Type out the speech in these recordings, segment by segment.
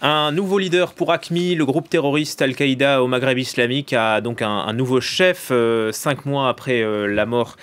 Un nouveau leader pour acmi le groupe terroriste Al-Qaïda au Maghreb islamique, a donc un, nouveau chef euh, cinq mois après euh, la mort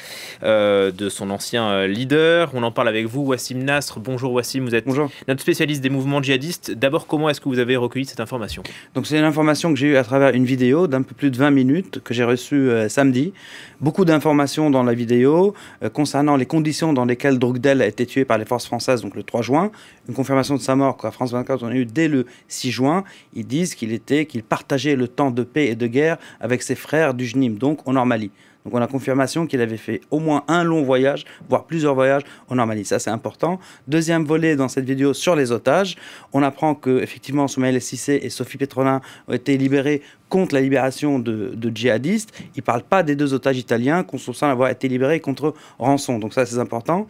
euh, de son ancien leader. On en parle avec vous, Wassim Nasr. Bonjour Wassim, vous êtes notre spécialiste des mouvements djihadistes. D'abord, comment est-ce que vous avez recueilli cette information Donc c'est information que j'ai eue à travers une vidéo d'un peu plus de 20 minutes que j'ai reçue samedi. Beaucoup d'informations dans la vidéo concernant les conditions dans lesquelles Drogdel a été tué par les forces françaises, donc le 3 juin. Une confirmation de sa mort qu'à France 24, on a eu dès le 6 juin, ils disent qu'il était, qu'il partageait le temps de paix et de guerre avec ses frères du Jnim, donc en Normandie. Donc on a confirmation qu'il avait fait au moins un long voyage, voire plusieurs voyages en Normandie. Ça c'est important. Deuxième volet dans cette vidéo sur les otages, on apprend que effectivement Soumaïl Sissé et Sophie Petronin ont été libérés contre la libération de, djihadistes. Ils ne parle pas des deux otages italiens qu'on soupçonne avoir été libérés contre rançon. Donc ça, c'est important.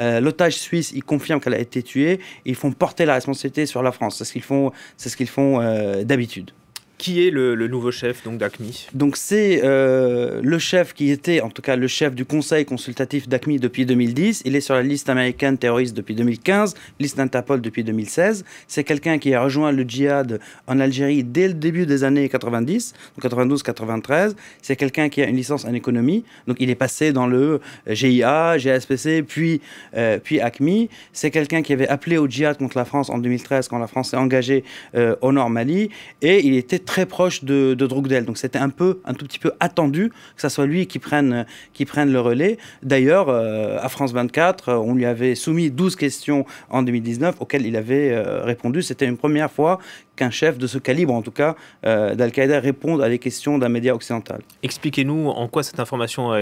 Euh, l'otage suisse, il confirme qu'elle a été tuée. ils font porter la responsabilité sur la France. C'est ce qu'ils font, ce qu'ils font euh, d'habitude. Qui est le, nouveau chef donc Donc c'est euh, le chef qui était en tout cas le chef du conseil consultatif d'ACMI depuis 2010. Il est sur la liste américaine terroriste depuis 2015, liste Interpol depuis 2016. C'est quelqu'un qui a rejoint le djihad en Algérie dès le début des années 90, 92-93. C'est quelqu'un qui a une licence en économie. Donc il est passé dans le euh, GIA, GSPC, puis, euh, puis ACMI. C'est quelqu'un qui avait appelé au djihad contre la France en 2013 quand la France s'est engagée au Nord Mali. Et il était très très proche de, de Donc c'était un peu, un tout petit peu attendu que ça soit lui qui prenne, qui prenne le relais. D'ailleurs, euh, à France 24, euh, on lui avait soumis 12 questions en 2019 auxquelles il avait euh, répondu. C'était une première fois qu'un chef de ce calibre, en tout cas, d'Al-Qaïda réponde à des questions d'un média occidental. Expliquez-nous en quoi cette information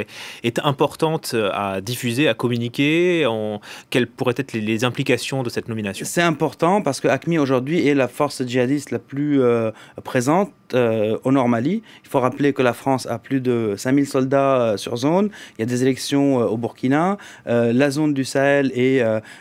est, importante à diffuser, à communiquer, en, quelles pourraient être les, implications de cette nomination. C'est important parce que aujourd'hui est la force djihadiste la plus présente euh, au nord Mali, Il faut rappeler que la France a plus de 5000 soldats euh, sur zone. Il y a des élections euh, au Burkina. la zone du Sahel est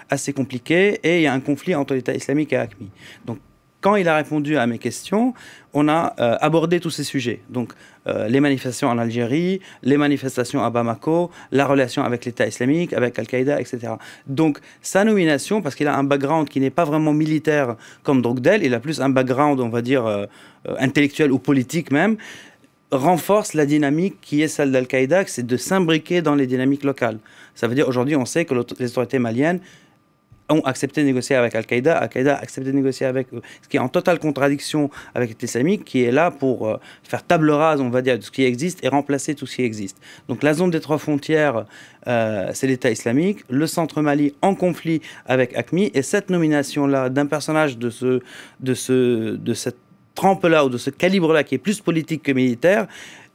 assez compliquée et il y a un conflit entre l'État islamique et ACMI. Donc quand il a répondu à mes questions, on a euh, abordé tous ces sujets. Donc, euh, les manifestations en Algérie, les manifestations à Bamako, la relation avec l'État islamique, avec Al-Qaïda, etc. Donc, sa nomination, parce qu'il a un background qui n'est pas vraiment militaire comme Drogdel, il a plus un background, on va dire, euh, intellectuel ou politique même, renforce la dynamique qui est celle d'Al-Qaïda, c'est de s'imbriquer dans les dynamiques locales. Ça veut dire, aujourd'hui, on sait que les autorités maliennes ont accepté de négocier avec Al-Qaïda, Al-Qaïda a de négocier avec Ce qui est en totale contradiction avec islamique qui est là pour euh, faire table rase, on va dire, de ce qui existe et remplacer tout ce qui existe. Donc la zone des trois frontières, euh, c'est l'État islamique, le centre Mali en conflit avec ACMI et cette nomination-là d'un personnage de, ce, de, ce, de cette trempe-là ou de ce calibre-là qui est plus politique que militaire,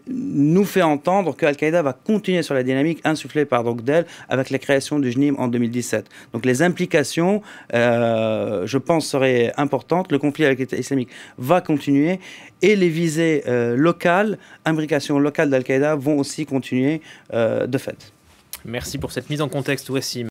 nous fait entendre que Al-Qaïda va continuer sur la dynamique insufflée par doncdel avec la création du JNIM en 2017. Donc les implications, euh, je pense, seraient importantes. Le conflit avec l'État islamique va continuer et les visées euh, locales, imbrications locales d'Al-Qaïda vont aussi continuer euh, de fait. Merci pour cette mise en contexte, Wassim.